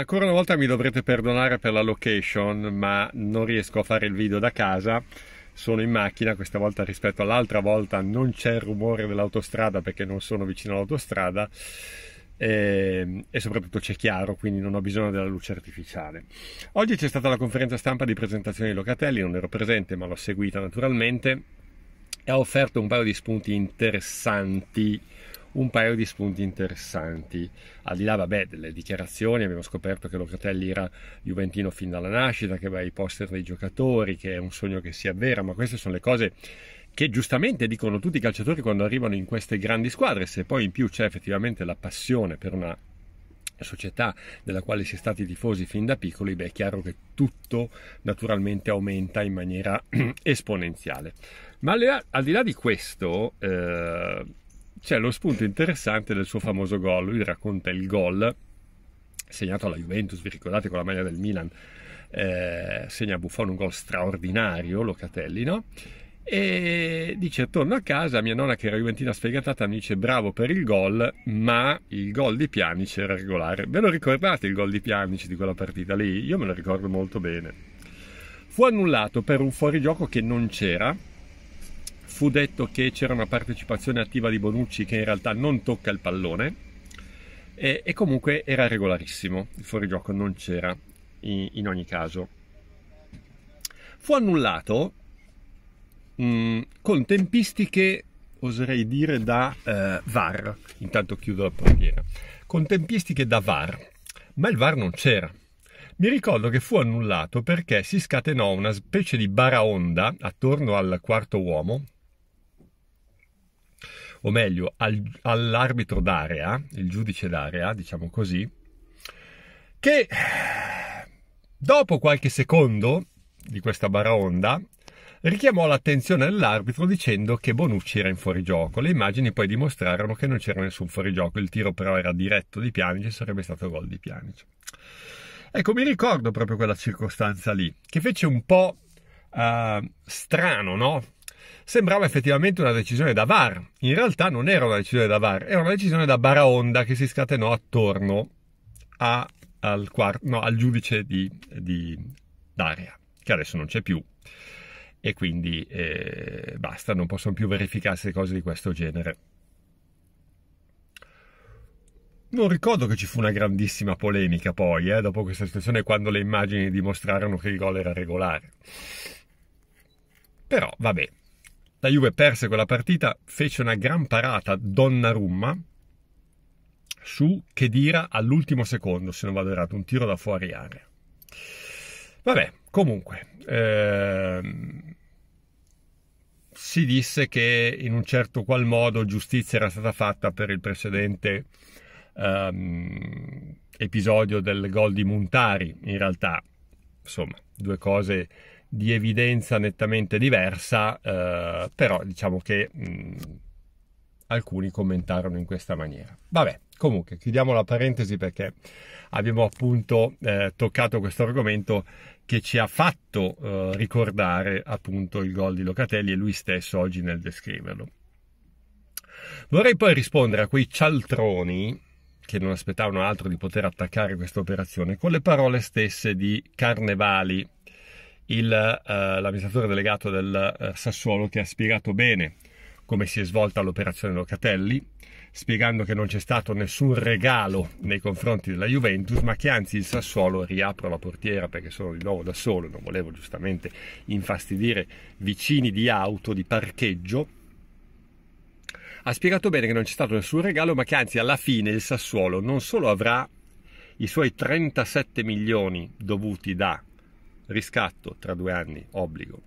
ancora una volta mi dovrete perdonare per la location, ma non riesco a fare il video da casa. Sono in macchina, questa volta rispetto all'altra volta non c'è il rumore dell'autostrada perché non sono vicino all'autostrada e, ehm, e soprattutto c'è chiaro, quindi non ho bisogno della luce artificiale. Oggi c'è stata la conferenza stampa di presentazione di Locatelli, non ero presente ma l'ho seguita naturalmente e ha offerto un paio di spunti interessanti un paio di spunti interessanti. Al di là, vabbè, delle dichiarazioni, abbiamo scoperto che Locatelli era juventino fin dalla nascita, che aveva i poster dei giocatori, che è un sogno che si avvera, ma queste sono le cose che giustamente dicono tutti i calciatori quando arrivano in queste grandi squadre, se poi in più c'è effettivamente la passione per una società della quale si è stati tifosi fin da piccoli, beh è chiaro che tutto naturalmente aumenta in maniera esponenziale. Ma al di là, di, di questo, eh, c'è lo spunto interessante del suo famoso gol. Lui racconta il gol segnato alla Juventus, vi ricordate con la maglia del Milan, eh, segna Buffon un gol straordinario, Locatelli, no? E dice, torno a casa, mia nonna che era juventina sfegatata mi dice bravo per il gol, ma il gol di Pianice era regolare. Ve lo ricordate il gol di Pianice di quella partita lì? Io me lo ricordo molto bene. Fu annullato per un fuorigioco che non c'era, fu detto che c'era una partecipazione attiva di Bonucci che in realtà non tocca il pallone e, e comunque era regolarissimo, il fuorigioco non c'era in, in ogni caso. Fu annullato mh, mm, con tempistiche, oserei dire, da eh, VAR, intanto chiudo la portiera, con tempistiche da VAR, ma il VAR non c'era. Mi ricordo che fu annullato perché si scatenò una specie di baraonda attorno al quarto uomo, o meglio al, all'arbitro d'area, il giudice d'area, diciamo così, che dopo qualche secondo di questa baraonda richiamò l'attenzione dell'arbitro dicendo che Bonucci era in fuorigioco. Le immagini poi dimostrarono che non c'era nessun fuorigioco, il tiro però era diretto di Pianice, e sarebbe stato gol di Pianice. Ecco, mi ricordo proprio quella circostanza lì, che fece un po' uh, strano, no? sembrava effettivamente una decisione da VAR. In realtà non era una decisione da VAR, era una decisione da baraonda che si scatenò attorno a, al, quarto, no, al, giudice di, di d'area, che adesso non c'è più. E quindi eh, basta, non possono più verificarsi cose di questo genere. Non ricordo che ci fu una grandissima polemica poi, eh, dopo questa situazione, quando le immagini dimostrarono che il gol era regolare. Però, vabbè, la Juve perse quella partita, fece una gran parata Donnarumma su Kedira all'ultimo secondo, se non vado errato, un tiro da fuori area. Vabbè, comunque, ehm, si disse che in un certo qual modo giustizia era stata fatta per il precedente ehm, episodio del gol di Muntari, in realtà, insomma, due cose di evidenza nettamente diversa, eh, però diciamo che mh, mm, alcuni commentarono in questa maniera. Vabbè, comunque chiudiamo la parentesi perché abbiamo appunto eh, toccato questo argomento che ci ha fatto eh, ricordare appunto il gol di Locatelli e lui stesso oggi nel descriverlo. Vorrei poi rispondere a quei cialtroni che non aspettavano altro di poter attaccare questa operazione con le parole stesse di Carnevali il, eh, l'amministratore delegato del eh, Sassuolo che ha spiegato bene come si è svolta l'operazione Locatelli, spiegando che non c'è stato nessun regalo nei confronti della Juventus, ma che anzi il Sassuolo riapre la portiera perché sono di nuovo da solo, non volevo giustamente infastidire vicini di auto, di parcheggio. Ha spiegato bene che non c'è stato nessun regalo, ma che anzi alla fine il Sassuolo non solo avrà i suoi 37 milioni dovuti da riscatto tra due anni, obbligo.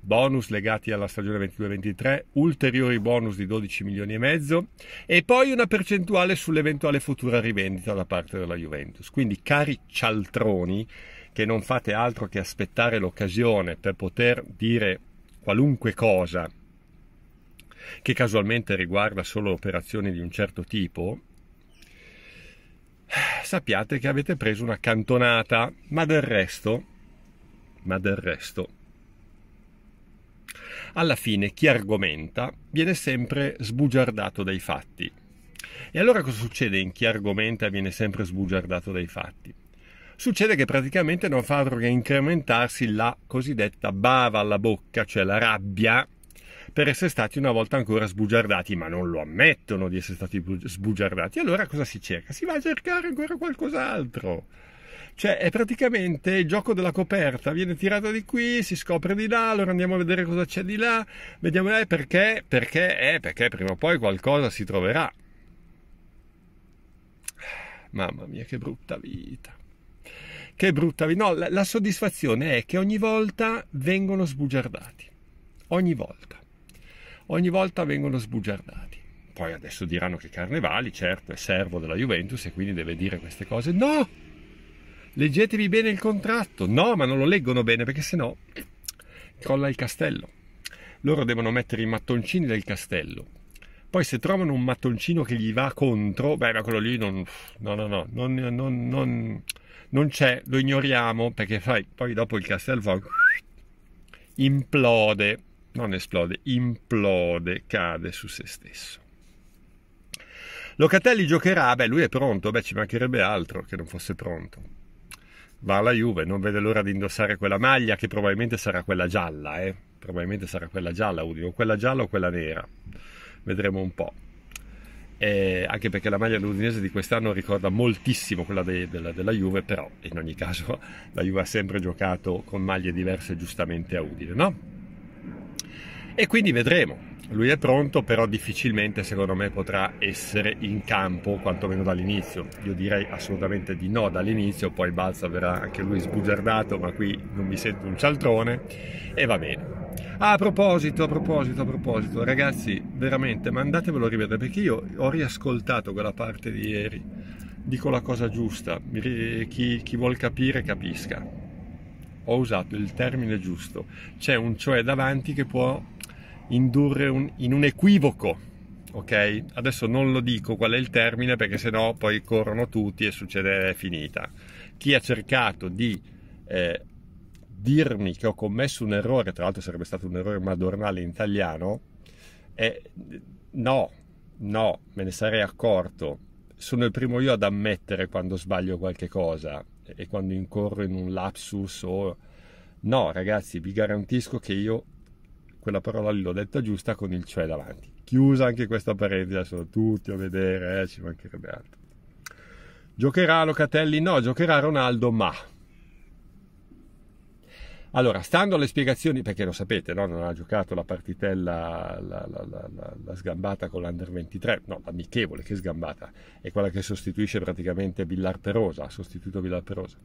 Bonus legati alla stagione 22-23, ulteriori bonus di 12 milioni e mezzo e poi una percentuale sull'eventuale futura rivendita da parte della Juventus. Quindi cari cialtroni che non fate altro che aspettare l'occasione per poter dire qualunque cosa che casualmente riguarda solo operazioni di un certo tipo, sappiate che avete preso una cantonata, ma del resto ma del resto. Alla fine chi argomenta viene sempre sbugiardato dai fatti. E allora cosa succede in chi argomenta viene sempre sbugiardato dai fatti? Succede che praticamente non fa altro che incrementarsi la cosiddetta bava alla bocca, cioè la rabbia per essere stati una volta ancora sbugiardati, ma non lo ammettono di essere stati sbugiardati. Allora cosa si cerca? Si va a cercare ancora qualcos'altro. Cioè, è praticamente il gioco della coperta. Viene tirata di qui, si scopre di là, allora andiamo a vedere cosa c'è di là, vediamo là eh, perché, perché, eh, perché prima o poi qualcosa si troverà. Mamma mia, che brutta vita. Che brutta vita. No, la, la soddisfazione è che ogni volta vengono sbugiardati. Ogni volta. Ogni volta vengono sbugiardati poi adesso diranno che Carnevali, certo, è servo della Juventus e quindi deve dire queste cose. No! leggetevi bene il contratto. No, ma non lo leggono bene perché sennò crolla il castello. Loro devono mettere i mattoncini del castello. Poi se trovano un mattoncino che gli va contro, beh, ma quello lì non... No, no, no, non, non, non, non c'è, lo ignoriamo perché fai, poi dopo il castello fa... implode, non esplode, implode, cade su se stesso. Locatelli giocherà, beh lui è pronto, beh ci mancherebbe altro che non fosse pronto va alla Juve, non vede l'ora di indossare quella maglia che probabilmente sarà quella gialla, eh? probabilmente sarà quella gialla, o quella gialla o quella nera, vedremo un po'. Eh, anche perché la maglia dell'Udinese di quest'anno ricorda moltissimo quella de, de, della Juve, però in ogni caso la Juve ha sempre giocato con maglie diverse giustamente a Udine, no? e quindi vedremo. Lui è pronto, però difficilmente secondo me potrà essere in campo, quantomeno dall'inizio. Io direi assolutamente di no dall'inizio, poi Balza verrà anche lui sbugiardato, ma qui non mi sento un cialtrone e va bene. Ah, a proposito, a proposito, a proposito, ragazzi, veramente mandatevelo a rivedere perché io ho riascoltato quella parte di ieri. Dico la cosa giusta, chi, chi vuol capire capisca. Ho usato il termine giusto. C'è un cioè davanti che può indurre un, in un equivoco. Ok? Adesso non lo dico qual è il termine perché sennò poi corrono tutti e succede è finita. Chi ha cercato di eh, dirmi che ho commesso un errore, tra l'altro sarebbe stato un errore madornale in italiano, eh, no, no, me ne sarei accorto. Sono il primo io ad ammettere quando sbaglio qualche cosa e quando incorro in un lapsus o... No, ragazzi, vi garantisco che io quella parola lì l'ho detta giusta con il cioè davanti. Chiusa anche questa parentesi, sono tutti a vedere, eh, ci mancherebbe altro. Giocherà Locatelli? No, giocherà Ronaldo, ma... Allora, stando alle spiegazioni, perché lo sapete, no? non ha giocato la partitella, la, la, la, la, sgambata con l'Under 23, no, l'amichevole, che sgambata, è quella che sostituisce praticamente Villar Perosa, ha sostituito Villar Perosa.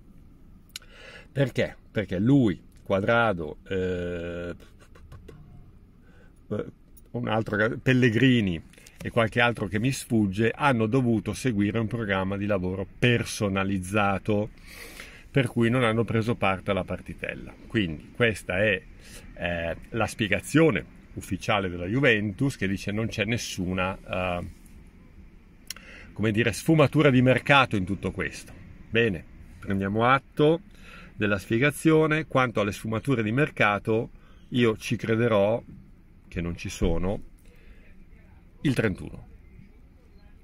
Perché? Perché lui, Quadrado, eh, eh, un altro, Pellegrini e qualche altro che mi sfugge, hanno dovuto seguire un programma di lavoro personalizzato, per cui non hanno preso parte alla partitella. Quindi questa è eh, la spiegazione ufficiale della Juventus che dice non c'è nessuna eh, come dire, sfumatura di mercato in tutto questo. Bene, prendiamo atto della spiegazione. Quanto alle sfumature di mercato, io ci crederò che non ci sono il 31.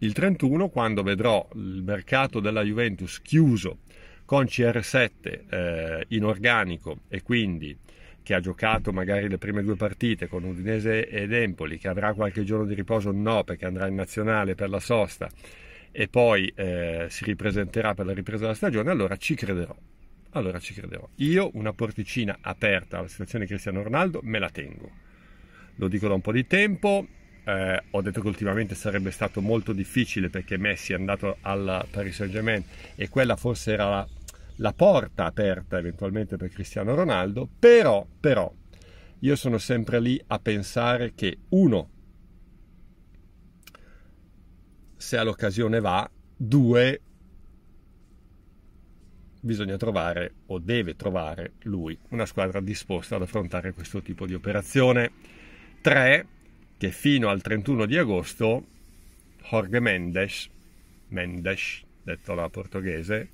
Il 31 quando vedrò il mercato della Juventus chiuso con CR7 eh, in organico e quindi che ha giocato magari le prime due partite con Udinese ed Empoli, che avrà qualche giorno di riposo, no, perché andrà in nazionale per la sosta e poi eh, si ripresenterà per la ripresa della stagione, allora ci crederò. Allora ci crederò. Io una porticina aperta alla situazione di Cristiano Ronaldo me la tengo lo dico da un po' di tempo. Eh, ho detto che ultimamente sarebbe stato molto difficile perché Messi è andato al Paris Saint-Germain e quella forse era la, la porta aperta eventualmente per Cristiano Ronaldo, però, però io sono sempre lì a pensare che uno, se all'occasione va, due, bisogna trovare o deve trovare lui una squadra disposta ad affrontare questo tipo di operazione. 3 che fino al 31 di agosto Jorge Mendes, Mendes detto la portoghese,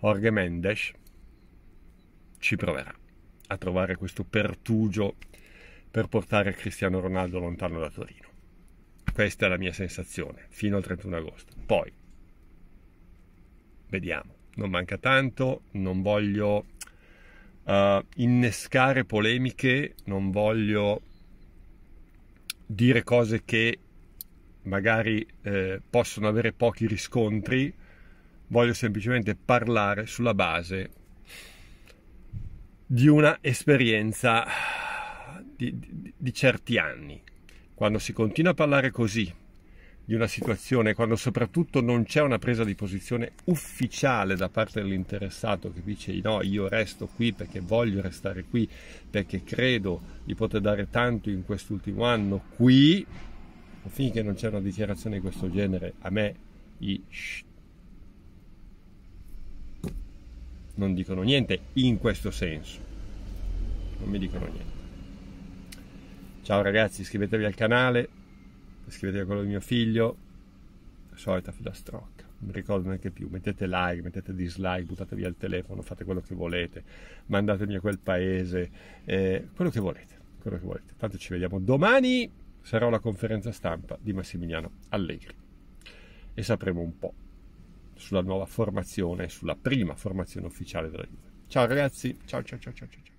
Jorge Mendes ci proverà a trovare questo pertugio per portare Cristiano Ronaldo lontano da Torino. Questa è la mia sensazione fino al 31 agosto. Poi vediamo, non manca tanto, non voglio uh, innescare polemiche, non voglio dire cose che magari eh, possono avere pochi riscontri, voglio semplicemente parlare sulla base di una esperienza di, di, di certi anni. Quando si continua a parlare così di una situazione, quando soprattutto non c'è una presa di posizione ufficiale da parte dell'interessato che dice no, io resto qui perché voglio restare qui, perché credo di poter dare tanto in quest'ultimo anno qui, finché non c'è una dichiarazione di questo genere, a me i shh, non dicono niente in questo senso. Non mi dicono niente. Ciao ragazzi, iscrivetevi al canale, scrivete quello di mio figlio, la solita filastrocca, non mi ricordo neanche più, mettete like, mettete dislike, buttate via il telefono, fate quello che volete, mandatemi a quel paese, eh, quello che volete, quello che volete. Tanto ci vediamo domani, sarà la conferenza stampa di Massimiliano Allegri e sapremo un po' sulla nuova formazione, sulla prima formazione ufficiale della Juve. Ciao ragazzi, ciao ciao ciao ciao ciao.